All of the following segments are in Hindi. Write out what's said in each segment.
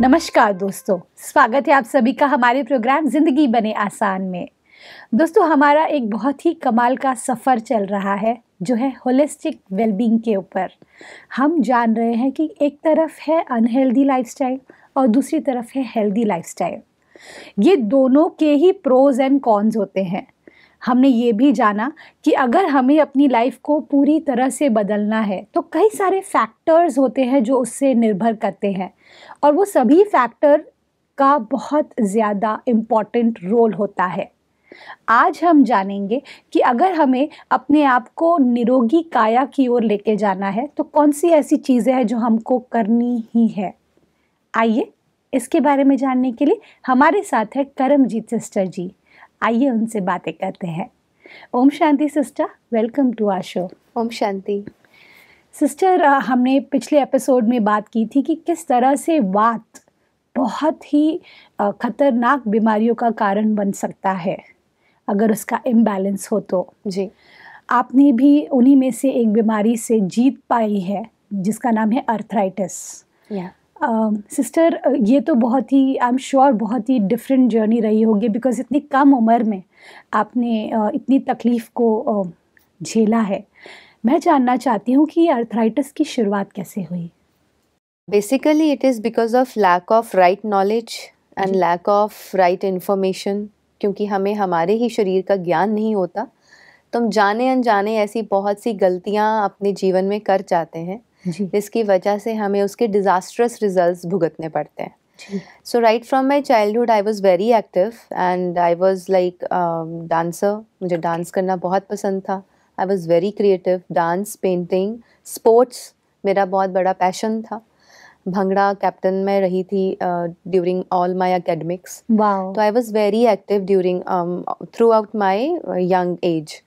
नमस्कार दोस्तों स्वागत है आप सभी का हमारे प्रोग्राम ज़िंदगी बने आसान में दोस्तों हमारा एक बहुत ही कमाल का सफ़र चल रहा है जो है होलिस्टिक वेलबींग के ऊपर हम जान रहे हैं कि एक तरफ है अनहेल्दी लाइफस्टाइल और दूसरी तरफ है हेल्दी लाइफस्टाइल ये दोनों के ही प्रोज एंड कॉन्स होते हैं हमने ये भी जाना कि अगर हमें अपनी लाइफ को पूरी तरह से बदलना है तो कई सारे फैक्टर्स होते हैं जो उससे निर्भर करते हैं और वो सभी फैक्टर का बहुत ज़्यादा इम्पॉर्टेंट रोल होता है आज हम जानेंगे कि अगर हमें अपने आप को निरोगी काया की ओर लेके जाना है तो कौन सी ऐसी चीज़ें हैं जो हमको करनी ही है आइए इसके बारे में जानने के लिए हमारे साथ है करमजीत सिस्टर जी आइए उनसे बातें करते हैं ओम शांति sister welcome to our show ओम शांति सिस्टर हमने पिछले एपिसोड में बात की थी कि किस तरह से वात बहुत ही खतरनाक बीमारियों का कारण बन सकता है अगर उसका इम्बैलेंस हो तो जी आपने भी उन्हीं में से एक बीमारी से जीत पाई है जिसका नाम है अर्थराइटिस yeah. सिस्टर uh, ये तो बहुत ही आई एम श्योर बहुत ही डिफरेंट जर्नी रही होगी बिकॉज इतनी कम उम्र में आपने uh, इतनी तकलीफ़ को झेला uh, है मैं जानना चाहती हूँ कि अर्थराइटिस की शुरुआत कैसे हुई basically it is because of lack of right knowledge and lack of right information क्योंकि हमें हमारे ही शरीर का ज्ञान नहीं होता तुम तो जाने अनजाने ऐसी बहुत सी गलतियाँ अपने जीवन में कर जाते हैं जिसकी वजह से हमें उसके डिज़ास्ट्रस रिजल्ट भुगतने पड़ते हैं so right from my childhood I was very active and I was like dancer मुझे डांस करना बहुत पसंद था I was very creative dance painting sports मेरा बहुत बड़ा पैशन था भंगड़ा कैप्टन मैं रही थी ड्यूरिंग ऑल माई अकेडमिक्स तो I was very active during throughout my young age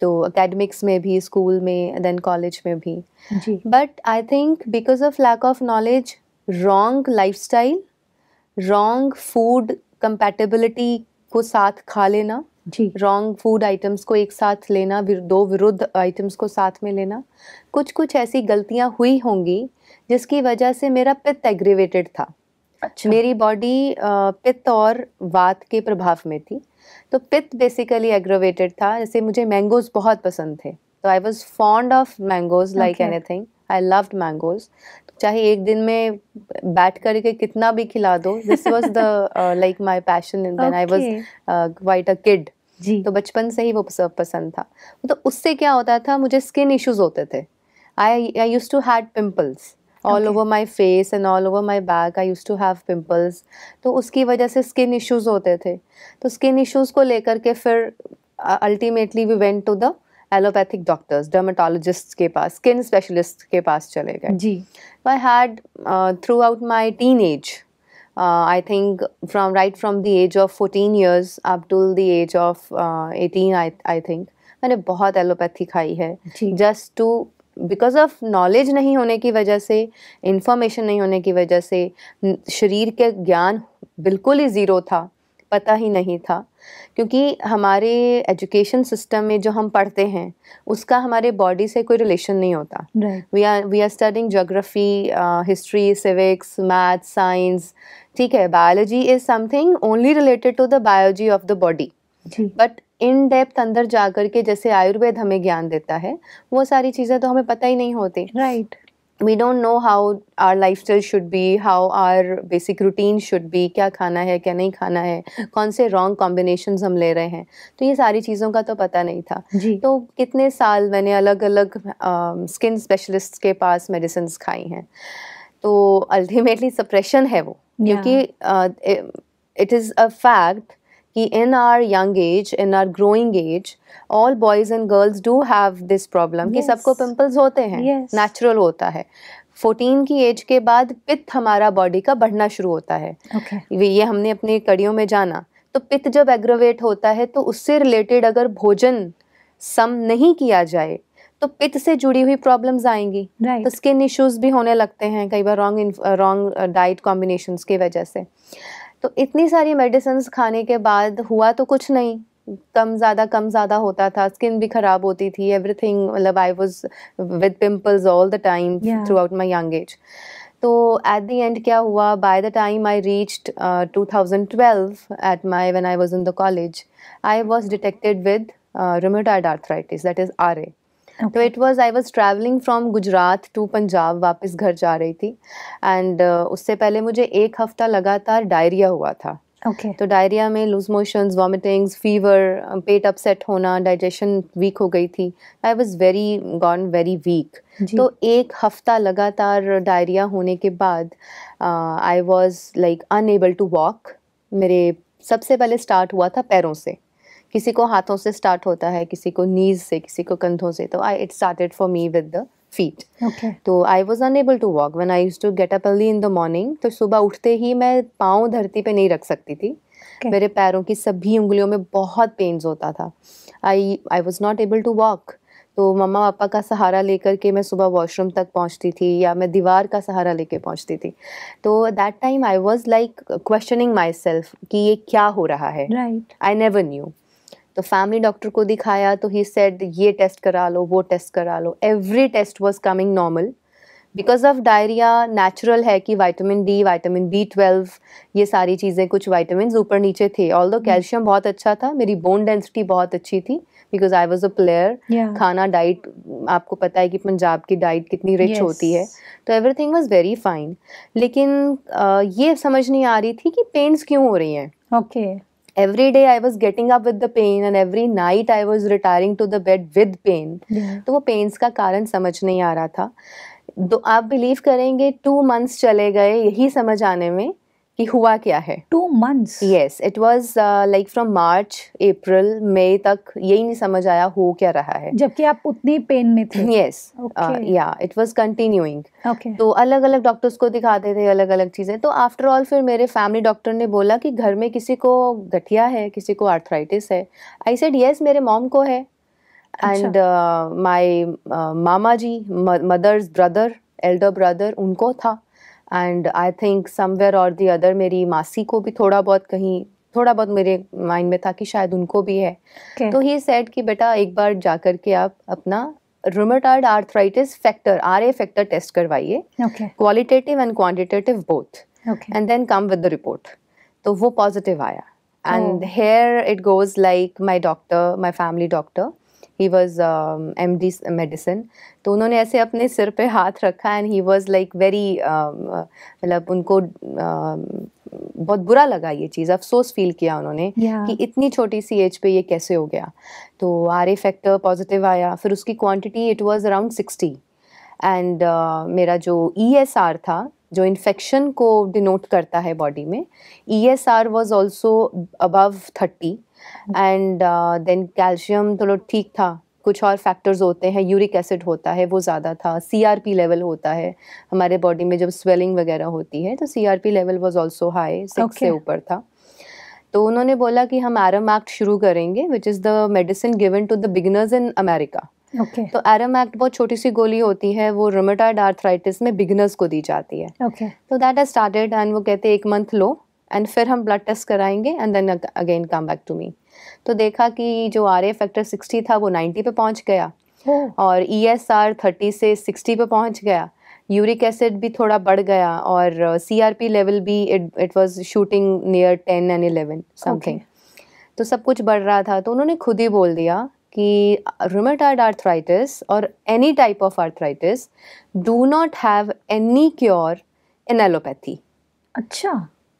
तो अकेडमिक्स में भी स्कूल में देन कॉलेज में भी but I think because of lack of knowledge wrong lifestyle wrong food compatibility को साथ खा लेना रॉन्ग फूड आइटम्स को एक साथ लेना दो विरुद्ध आइटम्स को साथ में लेना कुछ कुछ ऐसी गलतियाँ हुई होंगी जिसकी वजह से मेरा पित्त एग्रीवेटेड था अच्छा। मेरी बॉडी पित्त और वात के प्रभाव में थी तो पित्त बेसिकली एग्रोवेटेड था जैसे मुझे मैंगोज बहुत पसंद थे तो I was fond of mangoes like anything I love mangoes चाहे एक दिन में बैठ करके कितना भी खिला दो this was the like my passion in then I was quite a kid जी तो बचपन से ही वो सब पसंद था तो उससे क्या होता था मुझे स्किन इश्यूज होते थे I I use to had pimples all over my face and all over my back I use to have pimples तो उसकी वजह से स्किन इश्यूज़ होते थे तो स्किन इश्यूज़ को लेकर के फिर ultimately we went to the allopathic doctors dermatologist के पास स्किन स्पेशलिस्ट के पास चले गए जी I had throughout my teenage I think from right from the age of fourteen years up to the age of eighteen I think मैंने बहुत एलोपैथी खाई है just to because of knowledge नहीं होने की वजह से इन्फॉर्मेशन नहीं होने की वजह से शरीर के ज्ञान बिल्कुल ही ज़ीरो था पता ही नहीं था क्योंकि हमारे एजुकेशन सिस्टम में जो हम पढ़ते हैं उसका हमारे बॉडी से कोई रिलेशन नहीं होता we are we are studying geography history civics math science ठीक है biology is something only related to the biology of the body but in depth अंदर जाकर के जैसे आयुर्वेद हमें ज्ञान देता है वो सारी चीज़ें तो हमें पता ही नहीं होती right we don't know how our lifestyle should be how our basic routine should be क्या खाना है क्या नहीं खाना है कौन से रॉन्ग कॉम्बिनेशन हम ले रहे हैं तो ये सारी चीज़ों का तो पता नहीं था जी. तो कितने साल मैंने अलग अलग स्किन uh, स्पेशलिस्ट के पास मेडिसिन खाई हैं तो अल्टीमेटली सप्रेशन है वो yeah. क्योंकि इट इज़ अ फैक्ट कि in our young age in our growing age all boys and girls do have this problem कि सबको पिंपल्स होते हैं नेचुरल yes. होता है 14 की एज के बाद पित्त हमारा बॉडी का बढ़ना शुरू होता है okay. ये हमने अपने कड़ियों में जाना तो पित्त जब एग्रोवेट होता है तो उससे रिलेटेड अगर भोजन सम नहीं किया जाए तो पित्त से जुड़ी हुई प्रॉब्लम्स आएंगी right. तो स्किन इश्यूज भी होने लगते हैं कई बार रॉन्ग रॉन्ग डाइट कॉम्बिनेशन की वजह से तो इतनी सारी मेडिसिन खाने के बाद हुआ तो कुछ नहीं कम ज़्यादा कम ज़्यादा होता था स्किन भी ख़राब होती थी एवरीथिंग मतलब I was with pimples all the time throughout my young age तो एट द एंड क्या हुआ by the time I reached 2012 at my when I was in the college I was detected with rheumatoid that is R A तो it was I was travelling from Gujarat to Punjab वापस घर जा रही थी एंड uh, उससे पहले मुझे एक हफ्ता लगातार डायरिया हुआ था ओके okay. तो डायरिया में लूज मोशंस वॉमिटिंग्स फीवर पेट अपसेट होना डाइजेशन वीक हो गई थी I was very gone very weak तो एक हफ्ता लगातार डायरिया होने के बाद I was like unable to walk मेरे सबसे पहले स्टार्ट हुआ था पैरों से किसी को हाथों से स्टार्ट होता है किसी को नीज से किसी को कंधों से तो I it started for me with the feet तो I was unable to walk one I use to get up early in the morning तो सुबह उठते ही मैं पाँव धरती पे नहीं रख सकती थी okay. मेरे पैरों की सभी उंगलियों में बहुत पेन्स होता था I I was not able to walk तो मम्मा पापा का सहारा लेकर के मैं सुबह वॉशरूम तक पहुंचती थी या मैं दीवार का सहारा लेके पहुंचती थी तो that time I was like questioning myself कि ये क्या हो रहा है आई नेवर न्यू तो फैमिली डॉक्टर को दिखाया तो ही सेड ये टेस्ट करा लो वो टेस्ट करा लो every test was coming normal because of diarrhoea natural है कि vitamin D vitamin B twelve ये सारी चीज़ें कुछ वाइटामिन ऊपर नीचे थे ऑल दो कैल्शियम बहुत अच्छा था मेरी बोन डेंसिटी बहुत अच्छी थी because I was a player खाना डाइट आपको पता है कि पंजाब की डाइट कितनी रिच yes. होती है तो everything was very fine लेकिन आ, ये समझ नहीं आ रही थी कि पेंट्स क्यों हो रही हैं okay okay. every day I was getting up with the pain and every night I was retiring to the bed with pain. Yeah. तो वो pains का कारण समझ नहीं आ रहा था तो आप believe करेंगे टू months चले गए यही समझ आने में कि हुआ क्या है two months yes it was like from March April May तक यही नहीं समझ आया हो क्या रहा है जबकि आप उतनी पेन में थे यस या इट वाज कंटिन्यूइंग तो अलग अलग डॉक्टर्स को दिखाते थे अलग अलग चीज़ें तो आफ्टर ऑल फिर मेरे फैमिली डॉक्टर ने बोला कि घर में किसी को गठिया है किसी को आर्थराइटिस है आई सेड यस मेरे मॉम को है एंड माई मामा जी मदर्स ब्रदर एल्डर ब्रदर उनको था एंड आई थिंक समवेयर और दी अदर मेरी मासी को भी थोड़ा बहुत कहीं थोड़ा बहुत मेरे माइंड में था कि शायद उनको भी है okay. तो ही सेड कि बेटा एक बार जा कर के आप अपना rheumatoid arthritis factor R A factor test करवाइए qualitative and quantitative both and then come with the report तो वो पॉजिटिव आया and here it goes like my doctor my family doctor he was M D medicine तो उन्होंने ऐसे अपने सिर पे हाथ रखा and he was like very मतलब उनको uh, बहुत बुरा लगा ये चीज़ अफसोस फील किया उन्होंने yeah. कि इतनी छोटी सी एज पे ये कैसे हो गया तो आर ए फैक्टर पॉजिटिव आया फिर उसकी quantity it was around sixty and मेरा जो ई एस आर था जो इन्फेक्शन को डिनोट करता है बॉडी में E S R was also above thirty and then calcium चलो ठीक था कुछ और फैक्टर्स होते हैं यूरिक एसिड होता है वो ज़्यादा था सी आर पी लेवल होता है हमारे बॉडी में जब स्वेलिंग वगैरह होती है तो C R P level was also high six से ऊपर था तो उन्होंने बोला कि हम आरम एक्ट शुरू करेंगे which is the medicine given to the beginners in America okay. तो एरम एक्ट बहुत छोटी सी गोली होती है वो रोमेटाइड आर्थराइटिस में बिगनर्स को दी जाती है ओके तो दैट हैज स्टार्टेड एंड वो कहते हैं एक मंथ लो एंड फिर हम ब्लड टेस्ट कराएंगे and then again come back to me तो देखा कि जो आर ए फैक्टर सिक्सटी था वो नाइन्टी पे पहुंच गया oh. और ई एस आर थर्टी से सिक्सटी पे पहुंच गया यूरिक एसिड भी थोड़ा बढ़ गया और सी आर पी लेवल भी it it was shooting near ten and eleven something तो सब कुछ बढ़ रहा था तो उन्होंने खुद ही बोल दिया कि रोमेटाइड आर्थराइटिस और any type of arthritis do not have any cure in allopathy अच्छा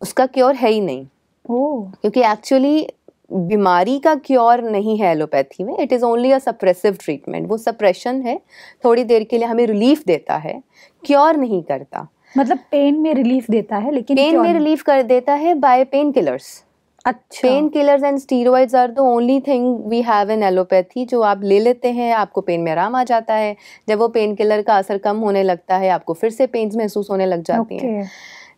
उसका क्योर है ही नहीं ओ क्योंकि एक्चुअली बीमारी का क्योर नहीं है एलोपैथी में it is only a suppressive treatment वो सप्रेशन है थोड़ी देर के लिए हमें रिलीफ देता है क्योर नहीं करता मतलब पेन में रिलीफ देता है लेकिन पेन में रिलीफ कर देता है बाय पेन किलर्स अच्छा painkillers and steroids are the only thing we have in allopathy जो आप ले लेते हैं आपको पेन में आराम आ जाता है जब वो पेन किलर का असर कम होने लगता है आपको फिर से पेन्स महसूस होने लग जाती okay. हैं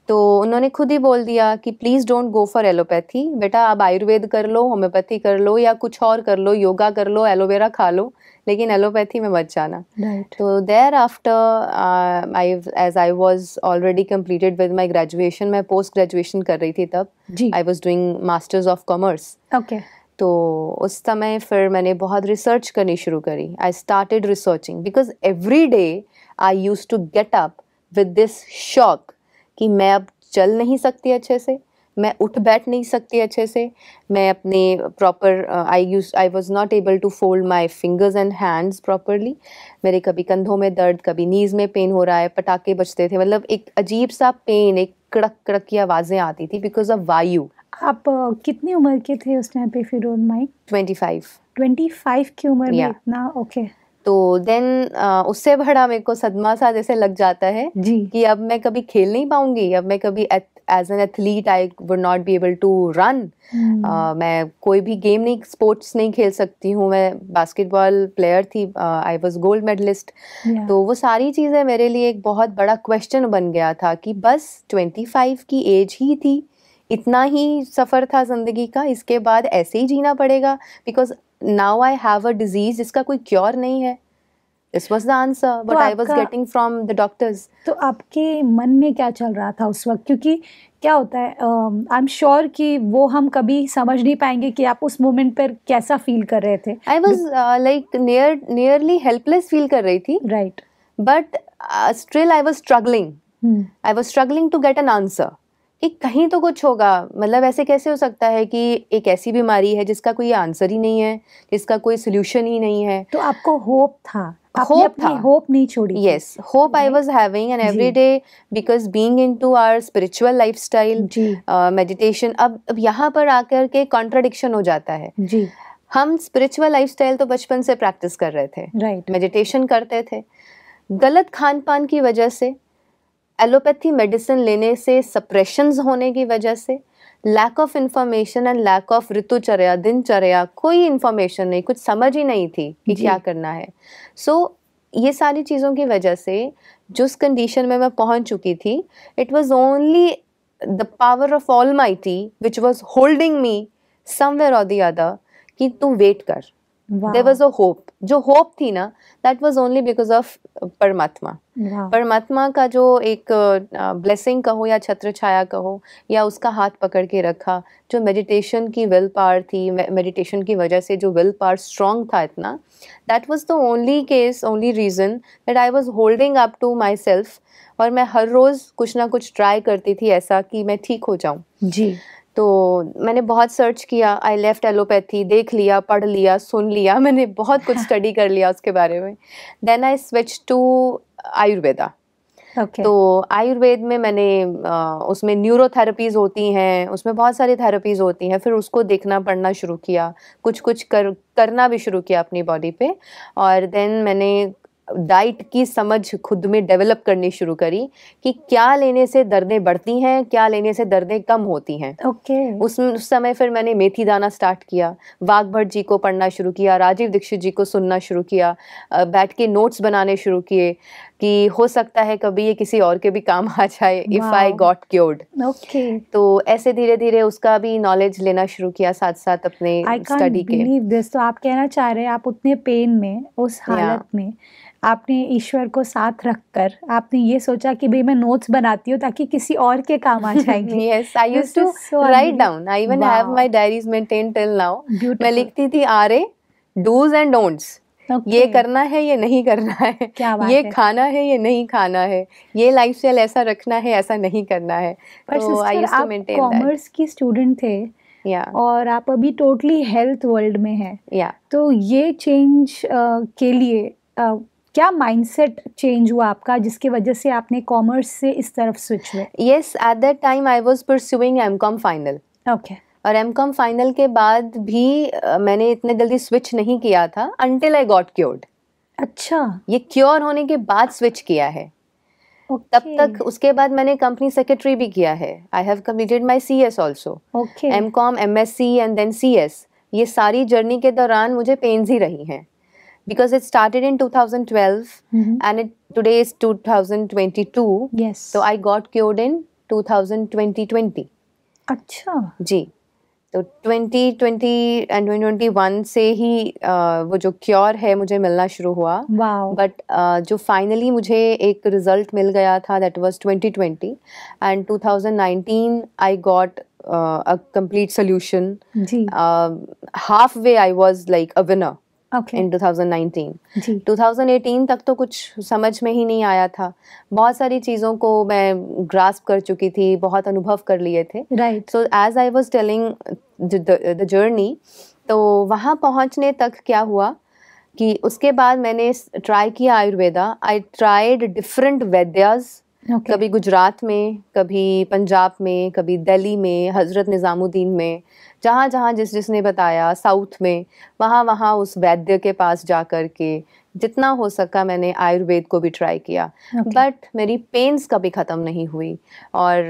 तो उन्होंने खुद ही बोल दिया कि please don't go for allopathy बेटा आप आयुर्वेद कर लो होम्योपैथी कर लो या कुछ और कर लो योगा कर लो एलोवेरा खा लो लेकिन एलोपैथी में मत जाना तो thereafter I age I was already completed with my graduation मैं पोस्ट ग्रेजुएशन कर रही थी तब I was doing masters of commerce okay तो उस समय फिर मैंने बहुत रिसर्च करनी शुरू करी I started researching because every day I use to get up with this shock कि मैं अब चल नहीं सकती अच्छे से मैं उठ बैठ नहीं सकती अच्छे से मैं अपने proper I use I was not able to fold my fingers and hands properly मेरे कभी कंधों में दर्द कभी नीज़ में पेन हो रहा है पटाखे बचते थे मतलब एक अजीब सा पेन एक कड़क कड़क की आवाज़ें आती थी बिकॉज ऑफ वायु आप uh, कितनी उम्र के थे उस टाइम पे फिर माइक ट्वेंटी फाइव ट्वेंटी फाइव की उम्र yeah. में इतना ओके okay. तो देन उससे बड़ा मेरे को सदमा सा जैसे लग जाता है जी कि अब मैं कभी खेल नहीं पाऊंगी अब मैं कभी as an athlete I would not be able to run मैं कोई भी गेम नहीं स्पोर्ट्स नहीं खेल सकती हूँ मैं बास्केटबॉल प्लेयर थी आई वॉज गोल्ड मेडलिस्ट तो वो सारी चीज़ें मेरे लिए एक बहुत बड़ा क्वेश्चन बन गया था कि बस ट्वेंटी फाइव की एज ही थी इतना ही सफ़र था ज़िंदगी का इसके बाद ऐसे ही जीना पड़ेगा because now I have a disease जिसका कोई क्योर नहीं है this was the answer but I was getting from the doctors तो आपके मन में क्या चल रहा था उस वक्त क्योंकि क्या होता है आई एम श्योर कि वो हम कभी समझ नहीं पाएंगे कि आप उस मोमेंट पर कैसा फील कर रहे थे I was like near nearly helpless feel कर रही थी right but still I was struggling I was struggling to get an answer एक कहीं तो कुछ होगा मतलब ऐसे कैसे हो सकता है कि एक ऐसी बीमारी है जिसका कोई आंसर ही नहीं है जिसका कोई सोल्यूशन ही नहीं है तो आपको होप था होप था होप नहीं छोड़ी yes hope I was having an every day because being into our spiritual style meditation अब अब यहाँ पर आकर के कॉन्ट्राडिक्शन हो जाता है जी हम स्पिरिचुअल स्टाइल तो बचपन से प्रैक्टिस कर रहे थे राइट right. मेडिटेशन करते थे गलत खान पान की वजह से एलोपैथी मेडिसिन लेने से सप्रेशंस होने की वजह से lack of information and lack of ऋतुचर्या दिनचर्या कोई इन्फॉर्मेशन नहीं कुछ समझ ही नहीं थी कि क्या करना है सो so, ये सारी चीज़ों की वजह से जिस कंडीशन में मैं पहुंच चुकी थी it was only the power of all my T which was holding me somewhere और दी अदर कि तू वेट कर देर वॉज अ होप जो होप थी ना that was only because of Paramatma Paramatma का जो एक ब्लेसिंग uh, कहो या छत्र छाया कहो या उसका हाथ पकड़ के रखा जो मेडिटेशन की विल पावर थी मेडिटेशन की वजह से जो विल पावर स्ट्रांग था इतना that was the only case only reason that I was holding up to myself और मैं हर रोज़ कुछ ना कुछ ट्राई करती थी ऐसा कि मैं ठीक हो जाऊँ जी तो मैंने बहुत सर्च किया आई लेफ्ट एलोपैथी देख लिया पढ़ लिया सुन लिया मैंने बहुत कुछ स्टडी कर लिया उसके बारे में then I switch to Ayurveda Okay. तो आयुर्वेद में मैंने आ, उसमें न्यूरोथेरेपीज होती हैं उसमें बहुत सारी थेरेपीज होती हैं फिर उसको देखना पढ़ना शुरू किया कुछ कुछ कर करना भी शुरू किया अपनी बॉडी पे और देन मैंने डाइट की समझ खुद में डेवलप करनी शुरू करी कि क्या लेने से दर्दें बढ़ती हैं क्या लेने से दर्दें कम होती हैं ओके okay. उस, उस समय फिर मैंने मेथी दाना स्टार्ट किया वाघ भट्ट जी को पढ़ना शुरू किया राजीव दीक्षित जी को सुनना शुरू किया बैठ के नोट्स बनाने शुरू किए कि हो सकता है कभी ये किसी और के भी काम आ जाए if I got cured okay तो ऐसे धीरे धीरे उसका भी नॉलेज लेना शुरू किया साथ साथ अपने स्टडी के दिस तो आप कहना चाह रहे हैं आप उतने पेन में उस हालत yeah. में आपने ईश्वर को साथ रखकर आपने ये सोचा कि भाई मैं नोट्स बनाती हूँ ताकि किसी और के काम आ जाएंगे yes I used to write down I even have my diaries maintain till now मैं लिखती थी are a dos and don'ts okay. ये करना है ये नहीं करना है क्या बात ये है? खाना है ये नहीं खाना है ये लाइफ स्टाइल ऐसा रखना है ऐसा नहीं करना है पर तो आप कॉमर्स की स्टूडेंट थे Yeah. और आप अभी टोटली हेल्थ वर्ल्ड में हैं yeah. तो ये चेंज uh, के लिए uh, क्या माइंडसेट चेंज हुआ आपका जिसके वजह से आपने कॉमर्स से इस तरफ स्विच हुए yes at that time I was pursuing M com final okay और एम कॉम फाइनल के बाद भी मैंने इतने जल्दी स्विच नहीं किया था अनटिल आई गॉट क्योर्ड अच्छा ये क्योर होने के बाद स्विच किया है okay. तब तक उसके बाद मैंने कंपनी सेक्रेटरी भी किया है I have completed my C S also M com M S C and then C S ये सारी जर्नी के दौरान मुझे पेन्स ही रही हैं thousand twelve and it today is two thousand twenty two तो I got cured in two thousand twenty twenty अच्छा जी तो 2020 एंड 2021 से ही uh, वो जो क्योर है मुझे मिलना शुरू हुआ बट wow. uh, जो फाइनली मुझे एक रिजल्ट मिल गया था that was 2020 and 2019 I got a complete solution half way I was like a winner in okay. Two thousand eighteen तक तो कुछ समझ में ही नहीं आया था बहुत सारी चीज़ों को मैं ग्रास्प कर चुकी थी बहुत अनुभव कर लिए थे right so as I was telling the journey तो वहाँ पहुँचने तक क्या हुआ कि उसके बाद मैंने ट्राई किया Ayurveda I tried different vaidyas Okay. कभी गुजरात में कभी पंजाब में कभी दिल्ली में हज़रत निज़ामुद्दीन में जहाँ जहाँ जिस जिसने बताया साउथ में वहाँ वहाँ उस वैद्य के पास जा कर के जितना हो सका मैंने आयुर्वेद को भी ट्राई किया बट okay. मेरी पेन्स कभी ख़त्म नहीं हुई और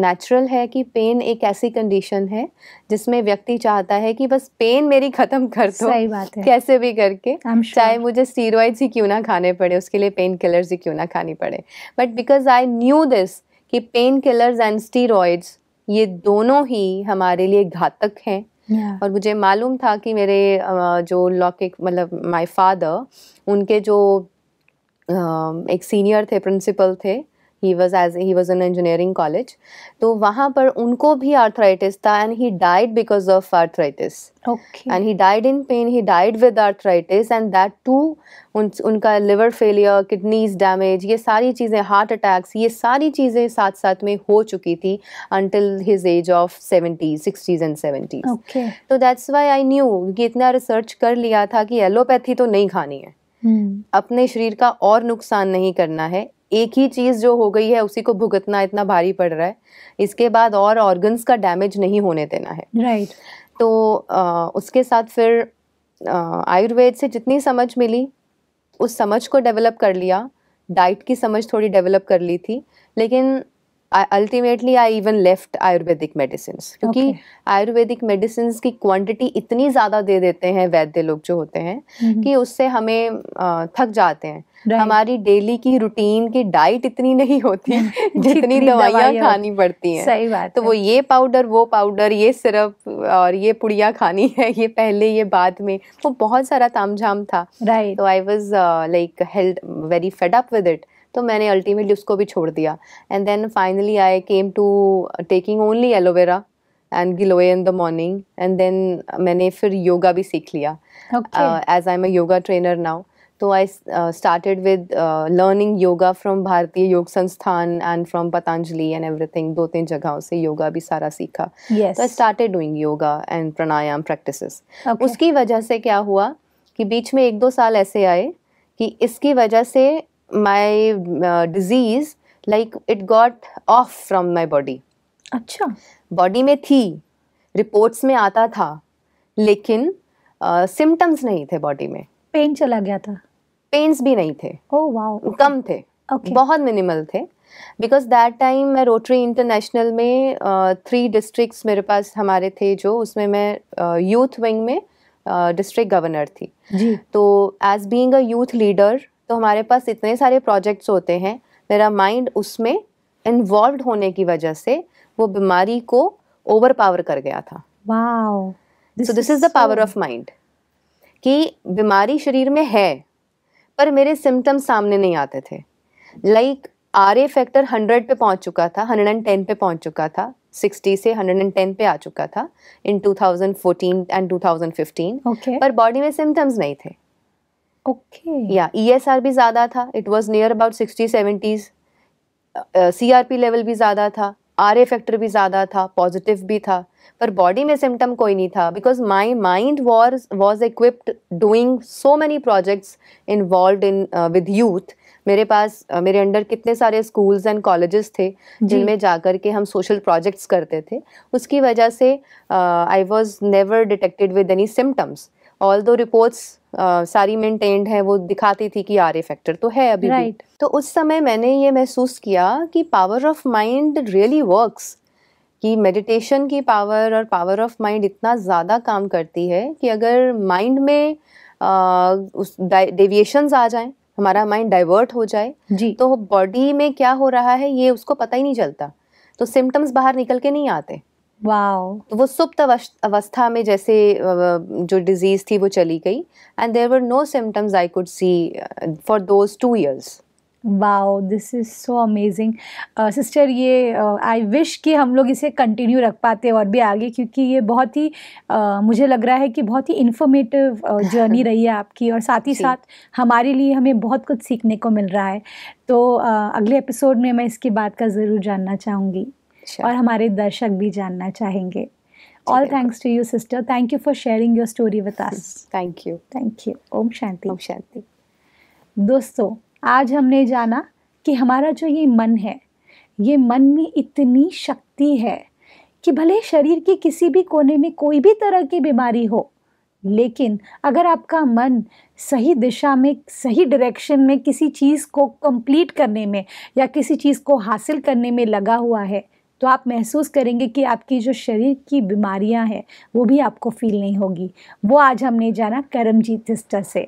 नेचुरल uh, है कि पेन एक ऐसी कंडीशन है जिसमें व्यक्ति चाहता है कि बस पेन मेरी ख़त्म कर दो सही बात है कैसे भी करके sure. चाहे मुझे स्टीरोइड्स ही क्यों ना खाने पड़े उसके लिए पेन किलर्स ही क्यों ना खानी पड़े but because I knew this कि पेन किलर्स एंड स्टीरोइड्स ये दोनों ही हमारे लिए घातक हैं Yeah. और मुझे मालूम था कि मेरे जो लौकिक मतलब माय फादर उनके जो एक सीनियर थे प्रिंसिपल थे he was as he was in engineering college तो वहाँ पर उनको भी आर्थराइटिस था and he died because of arthritis and he died in pain he died with arthritis and that too उनका लिवर फेलियर किडनीज डैमेज ये सारी चीज़ें हार्ट अटैक्स ये सारी चीज़ें साथ साथ में हो चुकी थी until his age of seventy sixties and seventies तो दैट्स वाई आई न्यू कि इतना रिसर्च कर लिया था कि एलोपैथी तो नहीं खानी है हम्म। अपने शरीर का और नुकसान नहीं करना है एक ही चीज़ जो हो गई है उसी को भुगतना इतना भारी पड़ रहा है इसके बाद और ऑर्गन्स का डैमेज नहीं होने देना है राइट right. तो आ, उसके साथ फिर आयुर्वेद से जितनी समझ मिली उस समझ को डेवलप कर लिया डाइट की समझ थोड़ी डेवलप कर ली थी लेकिन ultimately I even left ayurvedic medicine क्योंकि आयुर्वेदिक मेडिसिन की क्वांटिटी इतनी ज़्यादा दे देते हैं वैद्य लोग जो होते हैं mm-hmm. कि उससे हमें थक जाते हैं right. हमारी डेली की रूटीन की डाइट इतनी नहीं होती जितनी दवाइयाँ खानी पड़ती हैं सही बात तो है। वो ये पाउडर वो पाउडर ये सिरप और ये पुड़िया खानी है ये पहले ये बाद में वो बहुत सारा तामझाम था राइट तो I was like held very fed up with it तो मैंने अल्टीमेटली उसको भी छोड़ दिया and then finally I came to taking only aloe vera and giloy in the morning and then मैंने फिर योगा भी सीख लिया as I am yoga trainer now तो I started with learning yoga from Bharatiya Yog Sansthan and from Patanjali and everything दो तीन जगहों से योगा भी सारा सीखा तो I started doing yoga and pranayama practice उसकी वजह से क्या हुआ कि बीच में एक दो साल ऐसे आए कि इसकी वजह से my disease like it got off off my body अच्छा बॉडी में थी रिपोर्ट्स में आता था लेकिन सिम्टम्स uh, नहीं थे बॉडी में पेन चला गया था पेन्स भी नहीं थे oh, wow. कम थे okay. बहुत मिनिमल थे बिकॉज दैट टाइम मैं रोटरी इंटरनेशनल में थ्री uh, डिस्ट्रिक्ट्स मेरे पास हमारे थे जो उसमें मैं यूथ uh, विंग में डिस्ट्रिक्ट uh, गवर्नर थी जी. तो as being a youth leader तो हमारे पास इतने सारे प्रोजेक्ट्स होते हैं मेरा माइंड उसमें इन्वॉल्व होने की वजह से वो बीमारी को ओवर पावर कर गया था so this is the power of mind कि बीमारी शरीर में है पर मेरे सिम्टम्स सामने नहीं आते थे like R A factor hundred पे पहुंच चुका था हंड्रेड एंड टेन पे पहुंच चुका था सिक्सटी से हंड्रेड एंड टेन पे आ चुका था in two thousand fourteen and two thousand fifteen पर बॉडी में सिम्टम्स नहीं थे ओके या e भी ज़्यादा था it was near about sixty seventies CRP level भी ज़्यादा था आर ए फैक्टर भी ज़्यादा था पॉजिटिव भी था पर बॉडी में सिम्टम कोई नहीं था because my mind was was equipped doing so many projects involve in with youth मेरे पास uh, मेरे अंडर कितने सारे स्कूल्स एंड कॉलेजेस थे जिनमें जाकर के हम सोशल प्रोजेक्ट्स करते थे उसकी वजह से I was never detected with any symptoms all दो रिपोर्ट्स सारी मेंटेन्ड है वो दिखाती थी कि आर ए फैक्टर तो है अभी right. भी तो उस समय मैंने ये महसूस किया कि power of mind really works कि मेडिटेशन की पावर और पावर ऑफ माइंड इतना ज़्यादा काम करती है कि अगर माइंड में आ, uh, उस डेविएशंस आ जाएं हमारा माइंड डाइवर्ट हो जाए जी तो बॉडी में क्या हो रहा है ये उसको पता ही नहीं चलता तो सिम्टम्स बाहर निकल के नहीं आते wow. तो वो सुप्त अवस्था में जैसे जो डिजीज थी वो चली गई and there were no symptoms I could see for those two years wow this is so amazing sister ये आई uh, विश कि हम लोग इसे कंटिन्यू रख पाते और भी आगे क्योंकि ये बहुत ही uh, मुझे लग रहा है कि बहुत ही इन्फॉर्मेटिव जर्नी uh, रही है आपकी और साथ ही साथ हमारे लिए हमें बहुत कुछ सीखने को मिल रहा है तो uh, अगले एपिसोड में मैं इसकी बात का ज़रूर जानना चाहूँगी अच्छा। और हमारे दर्शक भी जानना चाहेंगे all thanks to you sister thank you for sharing your story with us thank you thank you ओम शांति ओम शांति दोस्तों आज हमने जाना कि हमारा जो ये मन है ये मन में इतनी शक्ति है कि भले शरीर के किसी भी कोने में कोई भी तरह की बीमारी हो लेकिन अगर आपका मन सही दिशा में सही डायरेक्शन में किसी चीज़ को कंप्लीट करने में या किसी चीज़ को हासिल करने में लगा हुआ है तो आप महसूस करेंगे कि आपकी जो शरीर की बीमारियां हैं वो भी आपको फील नहीं होगी वो आज हमने जाना करमजीत सिस्टर से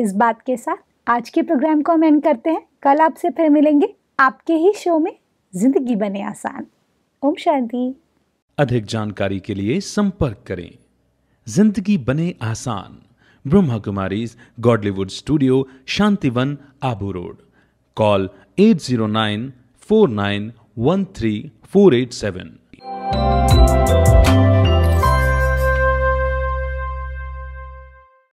इस बात के साथ आज के प्रोग्राम को हम एंड करते हैं कल आपसे फिर मिलेंगे आपके ही शो में जिंदगी बने आसान ओम शांति अधिक जानकारी के लिए संपर्क करें जिंदगी बने आसान Brahma Kumari Godlywood studio Shantivan Abu Road call at zero nine four nine 13487.